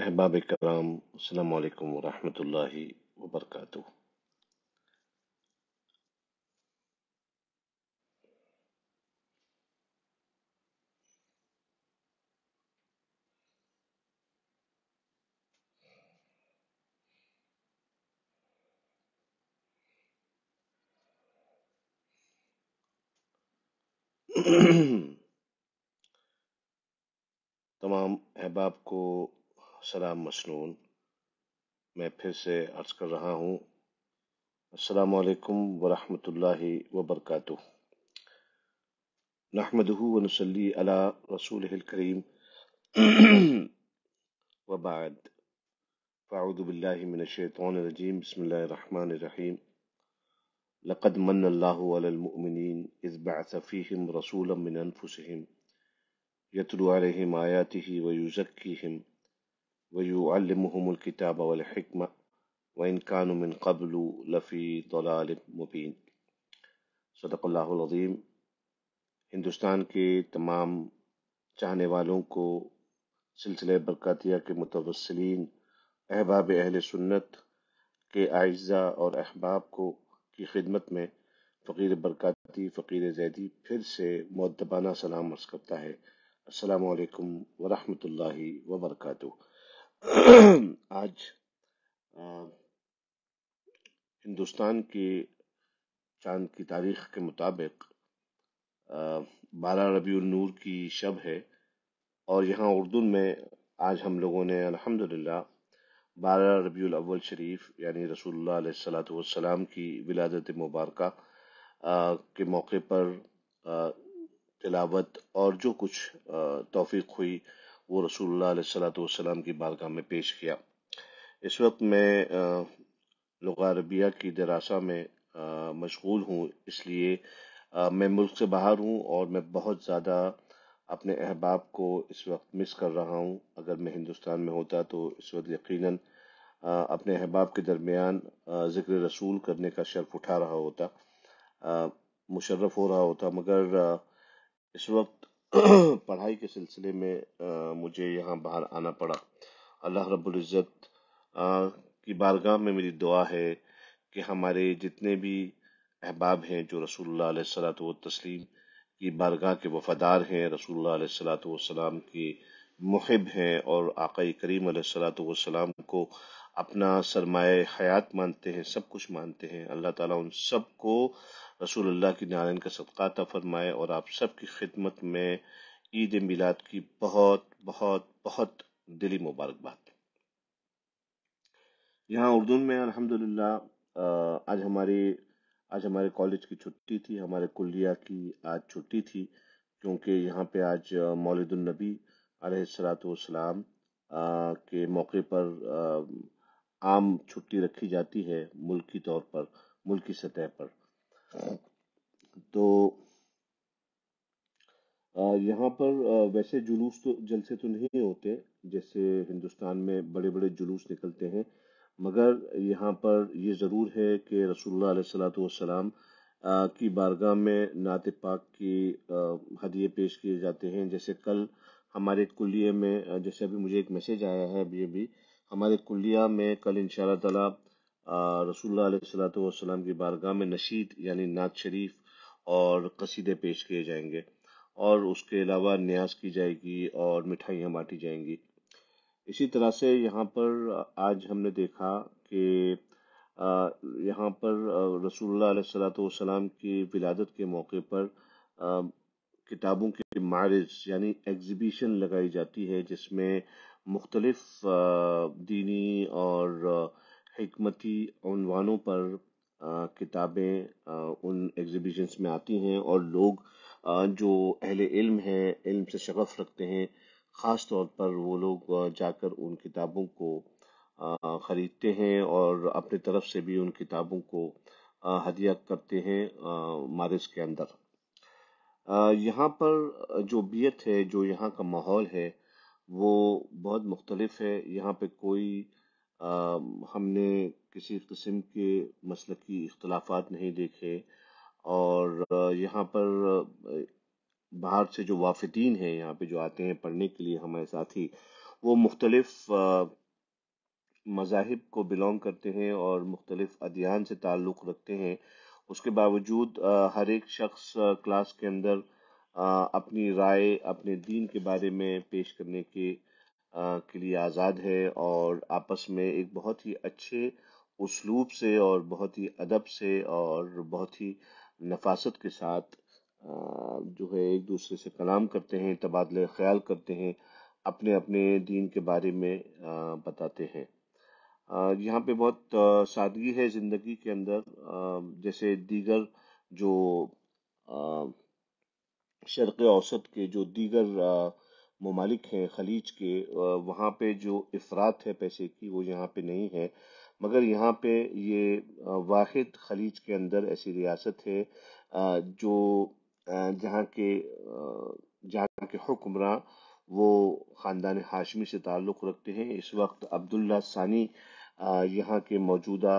احباب کرام السلام عليكم ورحمة الله وبركاته تمام احباب کو السلام مسنون میں پھر سے عرض کر رہا ہوں السلام علیکم ورحمۃ اللہ و برکاتہ نحمد علیہ رسول وبعد فاعوذ باللہ من الشیطان الرجیم بسم اللہ الرحمن الرحیم لقد من اللہ علی المؤمنین اذ بعث فیہم رسولا من انفسہم یتلو علیہم آیاتہ ویزکیہم وَيُعَلِّمُهُمُ الْكِتَابَ وَالْحِكْمَةَ وَإِنْ كَانُوا مِنْ قَبْلُ قبل ضَلَالٍ مُبِينٍ صدق اللہ العظیم ہندوستان کے تمام چاہنے والوں کو سلسلہ برکاتیہ کے متوسلین احباب اہل سنت کے اعزاء اور احباب کو کی خدمت میں فقیر برکاتی فقیر زیدی پھر سے معدبانہ سلام عرض کرتا ہے السلام علیکم ورحمۃ اللہ وبرکاتہ آج ہندوستان کی چاند کی تاریخ کے مطابق بارہ ربیع النور کی شب ہے اور یہاں اردو میں آج ہم لوگوں نے الحمد للہ بارہ ربیع الاول شریف یعنی رسول اللہ علیہ السلاۃ والسلام کی ولادت مبارکہ کے موقع پر تلاوت اور جو کچھ توفیق ہوئی وہ رسول اللہ علیہ والسلام کی بارگاہ میں پیش کیا اس وقت میں لغا عربیہ کی دراسہ میں مشغول ہوں اس لیے میں ملک سے باہر ہوں اور میں بہت زیادہ اپنے احباب کو اس وقت مس کر رہا ہوں اگر میں ہندوستان میں ہوتا تو اس وقت یقیناً اپنے احباب کے درمیان ذکر رسول کرنے کا شرف اٹھا رہا ہوتا مشرف ہو رہا ہوتا مگر اس وقت پڑھائی کے سلسلے میں مجھے یہاں باہر آنا پڑا اللہ رب العزت کی بارگاہ میں میری دعا ہے کہ ہمارے جتنے بھی احباب ہیں جو رسول اللہ علیہ و تسلیم کی بارگاہ کے وفادار ہیں رسول اللہ علیہ السلاۃ والسلام کی محب ہیں اور آقا کریم علیہ السلاۃ والسلام کو اپنا سرمایہ حیات مانتے ہیں سب کچھ مانتے ہیں اللہ تعالیٰ ان سب کو رسول اللہ کی نارائن کا عطا فرمائے اور آپ سب کی خدمت میں عید میلاد کی بہت بہت بہت دلی مبارکباد یہاں اردن میں الحمد للہ آج ہماری آج ہمارے کالج کی چھٹی تھی ہمارے کلیہ کی آج چھٹی تھی کیونکہ یہاں پہ آج مولد النبی علیہ السلاۃ والسلام کے موقع پر عام چھٹی رکھی جاتی ہے ملکی طور پر ملکی سطح پر تو یہاں پر ویسے جلوس تو جلسے تو نہیں ہوتے جیسے ہندوستان میں بڑے بڑے جلوس نکلتے ہیں مگر یہاں پر یہ ضرور ہے کہ رسول اللہ علیہ السلات والسلام کی بارگاہ میں نعت پاک کی ہدیے پیش کیے جاتے ہیں جیسے کل ہمارے کلیے میں جیسے ابھی مجھے ایک میسیج آیا ہے ابھی ابھی ہمارے کلیا میں کل ان شاء اللہ تعالیٰ رسول اللہ علیہ صلاح والسلام کی بارگاہ میں نشید یعنی نعت شریف اور قصیدے پیش کیے جائیں گے اور اس کے علاوہ نیاز کی جائے گی اور مٹھائیاں بانٹی جائیں گی اسی طرح سے یہاں پر آج ہم نے دیکھا کہ یہاں پر رسول اللہ علیہ السلۃ والسلام کی ولادت کے موقع پر کتابوں کے معرض یعنی ایگزیبیشن لگائی جاتی ہے جس میں مختلف دینی اور حکمتی عنوانوں پر کتابیں ان ایگزیبیشنس میں آتی ہیں اور لوگ جو اہل علم ہیں علم سے شغف رکھتے ہیں خاص طور پر وہ لوگ جا کر ان کتابوں کو خریدتے ہیں اور اپنے طرف سے بھی ان کتابوں کو ہدیہ کرتے ہیں مارس کے اندر یہاں پر جو بیت ہے جو یہاں کا ماحول ہے وہ بہت مختلف ہے یہاں پہ کوئی ہم نے کسی قسم کے مسلکی کی اختلافات نہیں دیکھے اور یہاں پر باہر سے جو وافدین ہیں یہاں پہ جو آتے ہیں پڑھنے کے لیے ہمارے ساتھی وہ مختلف مذاہب کو بلانگ کرتے ہیں اور مختلف ادیان سے تعلق رکھتے ہیں اس کے باوجود ہر ایک شخص کلاس کے اندر اپنی رائے اپنے دین کے بارے میں پیش کرنے کے کے لیے آزاد ہے اور آپس میں ایک بہت ہی اچھے اسلوب سے اور بہت ہی ادب سے اور بہت ہی نفاست کے ساتھ جو ہے ایک دوسرے سے کلام کرتے ہیں تبادلہ خیال کرتے ہیں اپنے اپنے دین کے بارے میں بتاتے ہیں یہاں پہ بہت سادگی ہے زندگی کے اندر جیسے دیگر جو شرق اوسط کے جو دیگر ممالک ہیں خلیج کے وہاں پہ جو افراد ہے پیسے کی وہ یہاں پہ نہیں ہے مگر یہاں پہ یہ واحد خلیج کے اندر ایسی ریاست ہے جو جہاں کے جہاں کے حکمراں وہ خاندان ہاشمی سے تعلق رکھتے ہیں اس وقت عبداللہ ثانی یہاں کے موجودہ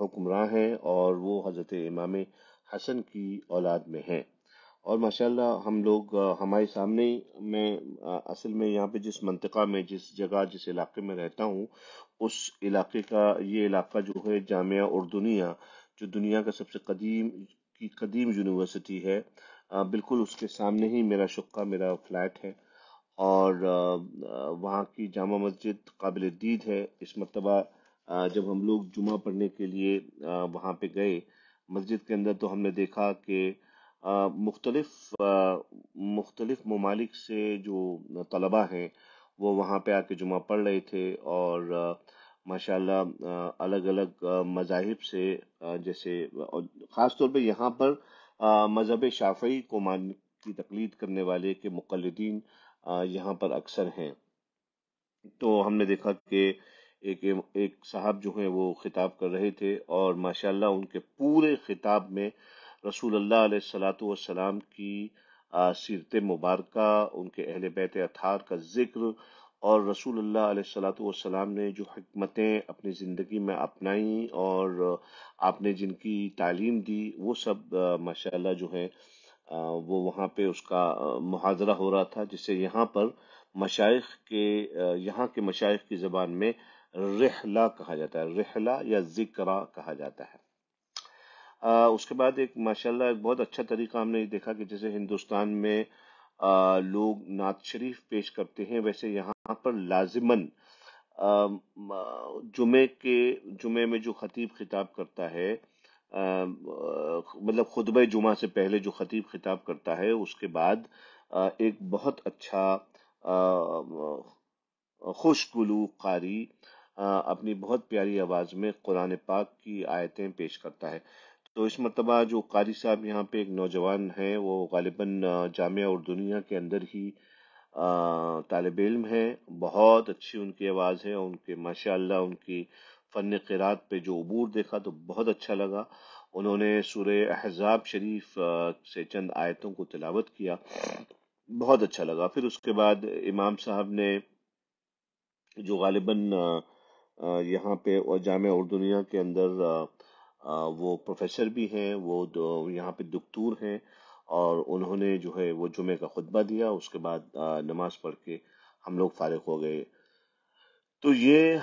حکمراں ہیں اور وہ حضرت امام حسن کی اولاد میں ہیں اور ماشاءاللہ ہم لوگ ہمارے سامنے ہی میں اصل میں یہاں پہ جس منطقہ میں جس جگہ جس علاقے میں رہتا ہوں اس علاقے کا یہ علاقہ جو ہے جامعہ اردنیہ جو دنیا کا سب سے قدیم کی قدیم یونیورسٹی ہے بالکل اس کے سامنے ہی میرا شقہ میرا فلیٹ ہے اور وہاں کی جامع مسجد قابل دید ہے اس مرتبہ جب ہم لوگ جمعہ پڑھنے کے لیے وہاں پہ گئے مسجد کے اندر تو ہم نے دیکھا کہ مختلف مختلف ممالک سے جو طلبہ ہیں وہ وہاں پہ آ کے جمعہ پڑھ رہے تھے اور ماشاء اللہ الگ الگ مذاہب سے جیسے خاص طور پہ یہاں پر مذہب شافعی کو ماننے کی تقلید کرنے والے کے مقلدین یہاں پر اکثر ہیں تو ہم نے دیکھا کہ ایک ایک صاحب جو ہیں وہ خطاب کر رہے تھے اور ماشاءاللہ ان کے پورے خطاب میں رسول اللہ علیہ السلاۃ والسلام کی سیرت مبارکہ ان کے اہل بیت اطہار کا ذکر اور رسول اللہ علیہ السلاۃ والسلام نے جو حکمتیں اپنی زندگی میں اپنائیں اور آپ نے جن کی تعلیم دی وہ سب ماشاء اللہ جو ہے وہ وہاں پہ اس کا محاذرہ ہو رہا تھا جس سے یہاں پر مشائق کے یہاں کے مشائق کی زبان میں رحلہ کہا جاتا ہے رحلہ یا ذکرہ کہا جاتا ہے اس کے بعد ایک ماشاءاللہ ایک بہت اچھا طریقہ ہم نے دیکھا کہ جیسے ہندوستان میں لوگ نعت شریف پیش کرتے ہیں ویسے یہاں پر لازماً جمعے کے جمعے میں جو خطیب خطاب کرتا ہے مطلب خطبہ جمعہ سے پہلے جو خطیب خطاب کرتا ہے اس کے بعد ایک بہت اچھا خوشگلو قاری اپنی بہت پیاری آواز میں قرآن پاک کی آیتیں پیش کرتا ہے تو اس مرتبہ جو قاری صاحب یہاں پہ ایک نوجوان ہیں وہ غالباً جامعہ اور دنیا کے اندر ہی طالب علم ہے بہت اچھی ان کی آواز ہے ان کے ماشاء اللہ ان کی فن قرات پہ جو عبور دیکھا تو بہت اچھا لگا انہوں نے سورہ احزاب شریف سے چند آیتوں کو تلاوت کیا بہت اچھا لگا پھر اس کے بعد امام صاحب نے جو غالباً یہاں پہ جامعہ اور دنیا کے اندر وہ پروفیسر بھی ہیں وہ یہاں پہ دکتور ہیں اور انہوں نے جو ہے وہ جمعہ کا خطبہ دیا اس کے بعد نماز پڑھ کے ہم لوگ فارغ ہو گئے تو یہ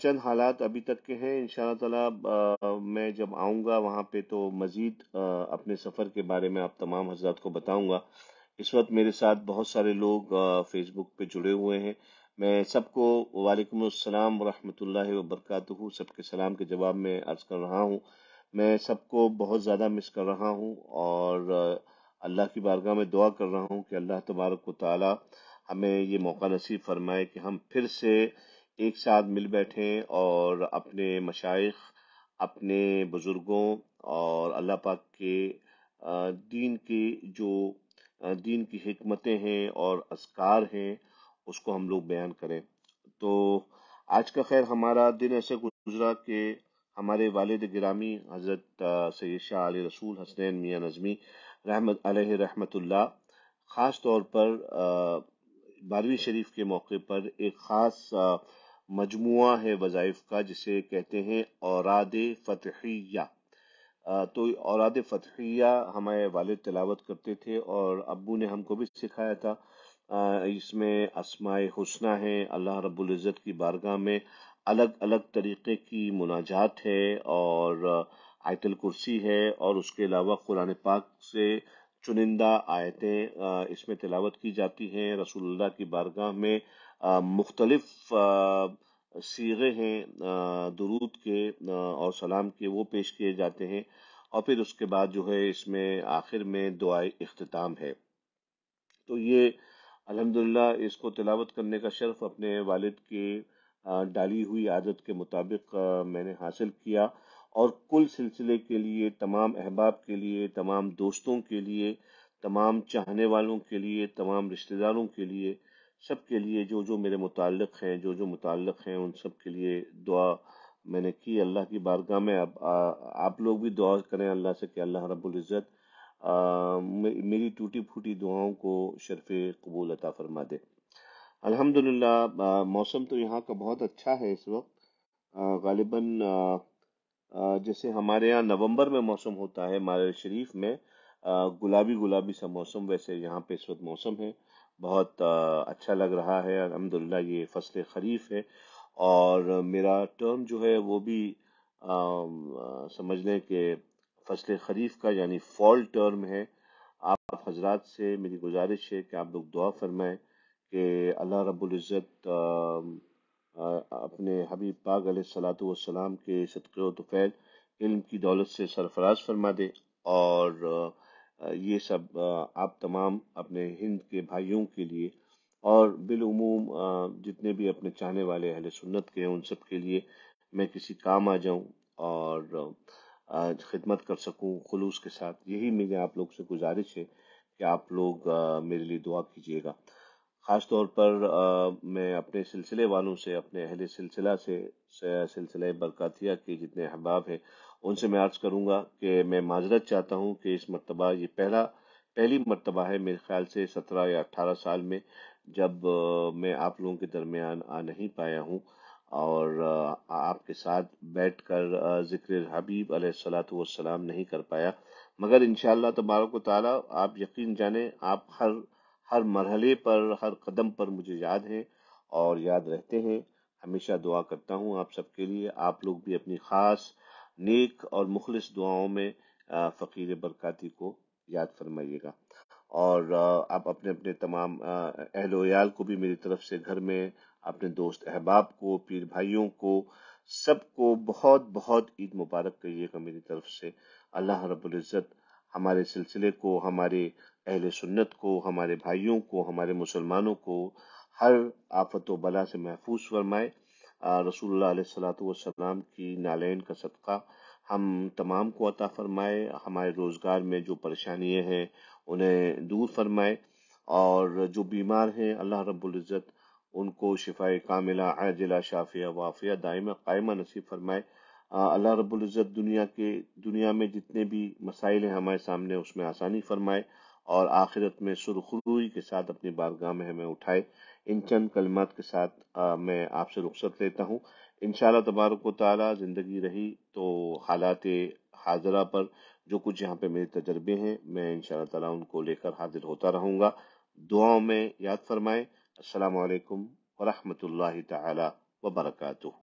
چند حالات ابھی تک کے ہیں ان شاء اللہ تعالیٰ میں جب آؤں گا وہاں پہ تو مزید اپنے سفر کے بارے میں آپ تمام حضرات کو بتاؤں گا اس وقت میرے ساتھ بہت سارے لوگ فیس بک پہ جڑے ہوئے ہیں میں سب کو وعلیکم السلام ورحمۃ اللہ وبرکاتہ سب کے سلام کے جواب میں عرض کر رہا ہوں میں سب کو بہت زیادہ مس کر رہا ہوں اور اللہ کی بارگاہ میں دعا کر رہا ہوں کہ اللہ تبارک و تعالی ہمیں یہ موقع نصیب فرمائے کہ ہم پھر سے ایک ساتھ مل بیٹھیں اور اپنے مشائق اپنے بزرگوں اور اللہ پاک کے دین کے جو دین کی حکمتیں ہیں اور اذکار ہیں اس کو ہم لوگ بیان کریں تو آج کا خیر ہمارا دن ایسے گزرا کہ ہمارے والد گرامی حضرت سید شاہ علیہ رسول حسنین میاں نظمی رحمت علیہ رحمت اللہ خاص طور پر بارہویں شریف کے موقع پر ایک خاص مجموعہ ہے وظائف کا جسے کہتے ہیں اوراد فتحیہ تو اولاد فتحیہ ہمارے والد تلاوت کرتے تھے اور ابو نے ہم کو بھی سکھایا تھا اس میں اسماء حسنہ ہیں اللہ رب العزت کی بارگاہ میں الگ الگ طریقے کی مناجات ہے اور آیت الکرسی ہے اور اس کے علاوہ قرآن پاک سے چنندہ آیتیں اس میں تلاوت کی جاتی ہیں رسول اللہ کی بارگاہ میں مختلف سیغے ہیں درود کے اور سلام کے وہ پیش کیے جاتے ہیں اور پھر اس کے بعد جو ہے اس میں آخر میں دعائے اختتام ہے تو یہ الحمدللہ اس کو تلاوت کرنے کا شرف اپنے والد کے ڈالی ہوئی عادت کے مطابق میں نے حاصل کیا اور کل سلسلے کے لیے تمام احباب کے لیے تمام دوستوں کے لیے تمام چاہنے والوں کے لیے تمام رشتہ داروں کے لیے سب کے لیے جو جو میرے متعلق ہیں جو جو متعلق ہیں ان سب کے لیے دعا میں نے کی اللہ کی بارگاہ میں اب آپ لوگ بھی دعا کریں اللہ سے کہ اللہ رب العزت میری ٹوٹی پھوٹی دعاؤں کو شرف قبول عطا فرما دے الحمد موسم تو یہاں کا بہت اچھا ہے اس وقت غالباً جیسے ہمارے یہاں نومبر میں موسم ہوتا ہے مارل شریف میں گلابی گلابی سا موسم ویسے یہاں پہ اس وقت موسم ہے بہت اچھا لگ رہا ہے الحمدللہ یہ فصل خریف ہے اور میرا ٹرم جو ہے وہ بھی سمجھ لیں کہ فصل خریف کا یعنی فال ٹرم ہے آپ حضرات سے میری گزارش ہے کہ آپ لوگ دعا فرمائیں کہ اللہ رب العزت اپنے حبیب پاک علیہ السلات والسلام کے صدقے و تفیل علم کی دولت سے سرفراز فرما دے اور یہ سب آپ تمام اپنے ہند کے بھائیوں کے لیے اور بالعموم جتنے بھی اپنے چاہنے والے اہل سنت کے ہیں ان سب کے لیے میں کسی کام آ جاؤں اور خدمت کر سکوں خلوص کے ساتھ یہی میری آپ لوگ سے گزارش ہے کہ آپ لوگ میرے لیے دعا کیجیے گا خاص طور پر میں اپنے سلسلے والوں سے اپنے اہل سلسلہ سے سلسلہ برکاتیہ کے جتنے احباب ہیں ان سے میں عرض کروں گا کہ میں معذرت چاہتا ہوں کہ اس مرتبہ یہ پہلا پہلی مرتبہ ہے میرے خیال سے سترہ یا اٹھارہ سال میں جب میں آپ لوگوں کے درمیان آ نہیں پایا ہوں اور آپ کے ساتھ بیٹھ کر ذکر حبیب علیہ السلاۃ والسلام نہیں کر پایا مگر ان شاء اللہ تبارک و تعالیٰ آپ یقین جانیں آپ ہر ہر مرحلے پر ہر قدم پر مجھے یاد ہیں اور یاد رہتے ہیں ہمیشہ دعا کرتا ہوں آپ سب کے لیے آپ لوگ بھی اپنی خاص نیک اور مخلص دعاؤں میں فقیر برکاتی کو یاد فرمائیے گا اور آپ اپنے اپنے تمام اہل ویال کو بھی میری طرف سے گھر میں اپنے دوست احباب کو پیر بھائیوں کو سب کو بہت بہت عید مبارک کہیے گا میری طرف سے اللہ رب العزت ہمارے سلسلے کو ہمارے اہل سنت کو ہمارے بھائیوں کو ہمارے مسلمانوں کو ہر آفت و بلا سے محفوظ فرمائے رسول اللہ علیہ السلام کی نالین کا صدقہ ہم تمام کو عطا فرمائے ہمارے روزگار میں جو پریشانیاں ہیں انہیں دور فرمائے اور جو بیمار ہیں اللہ رب العزت ان کو شفا کاملہ عاجلہ شافیہ وافیہ دائم قائمہ نصیب فرمائے اللہ رب العزت دنیا کے دنیا میں جتنے بھی مسائل ہیں ہمارے سامنے اس میں آسانی فرمائے اور آخرت میں سرخروئی کے ساتھ اپنی بارگاہ میں ہمیں اٹھائے ان چند کلمات کے ساتھ میں آپ سے رخصت لیتا ہوں انشاءاللہ تبارک و تعالی زندگی رہی تو حالات حاضرہ پر جو کچھ یہاں پہ میرے تجربے ہیں میں انشاءاللہ تعالی ان کو لے کر حاضر ہوتا رہوں گا دعاؤں میں یاد فرمائیں السلام علیکم ورحمۃ اللہ تعالی وبرکاتہ